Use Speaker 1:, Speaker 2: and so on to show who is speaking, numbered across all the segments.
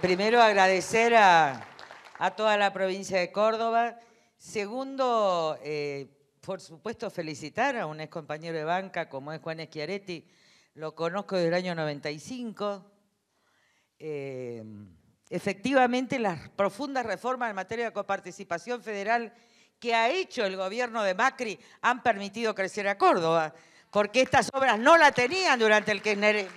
Speaker 1: Primero, agradecer a, toda la provincia de Córdoba. Segundo, eh, por supuesto, felicitar a un excompañero de banca como es Juan Eschiaretti. Lo conozco desde el año 95. Eh, efectivamente, las profundas reformas en materia de coparticipación federal que ha hecho el gobierno de Macri han permitido crecer a Córdoba, porque estas obras no la tenían durante el kirchnerismo.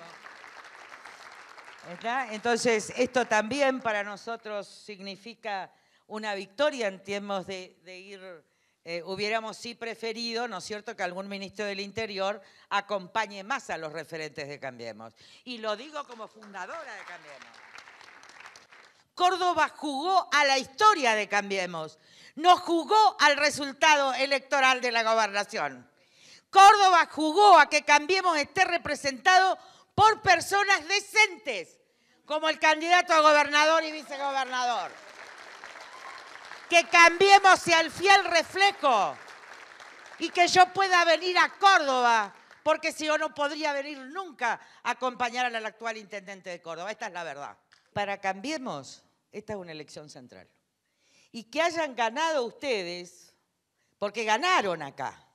Speaker 1: Entonces, esto también para nosotros significa una victoria en tiempos de, ir, eh, hubiéramos sí preferido, ¿no es cierto?, que algún ministro del Interior acompañe más a los referentes de Cambiemos. Y lo digo como fundadora de Cambiemos. Córdoba jugó a la historia de Cambiemos, no jugó al resultado electoral de la gobernación. Córdoba jugó a que Cambiemos esté representado por personas decentes, como el candidato a gobernador y vicegobernador. Que cambiemos el fiel reflejo y que yo pueda venir a Córdoba, porque si yo no podría venir nunca a acompañar al actual intendente de Córdoba. Esta es la verdad. Para cambiemos, esta es una elección central. Y que hayan ganado ustedes, porque ganaron acá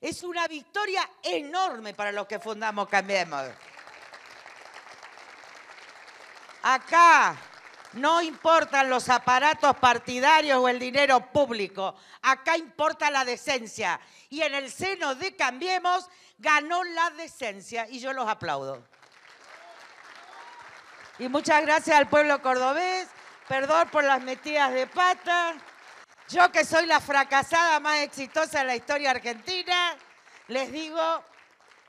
Speaker 1: es una victoria enorme para los que fundamos Cambiemos. Acá no importan los aparatos partidarios o el dinero público. Acá importa la decencia. Y en el seno de Cambiemos ganó la decencia y yo los aplaudo. Y muchas gracias al pueblo cordobés. Perdón por las metidas de pata. Yo que soy la fracasada más exitosa de la historia argentina, les digo,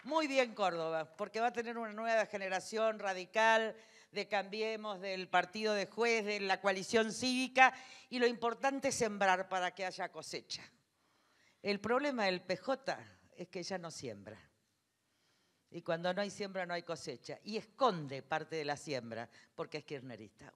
Speaker 1: muy bien Córdoba, porque va a tener una nueva generación radical de Cambiemos, del partido de juez, de la coalición cívica, y lo importante es sembrar para que haya cosecha. El problema del PJ es que ya no siembra. Y cuando no hay siembra no hay cosecha. Y esconde parte de la siembra porque es kirchnerista.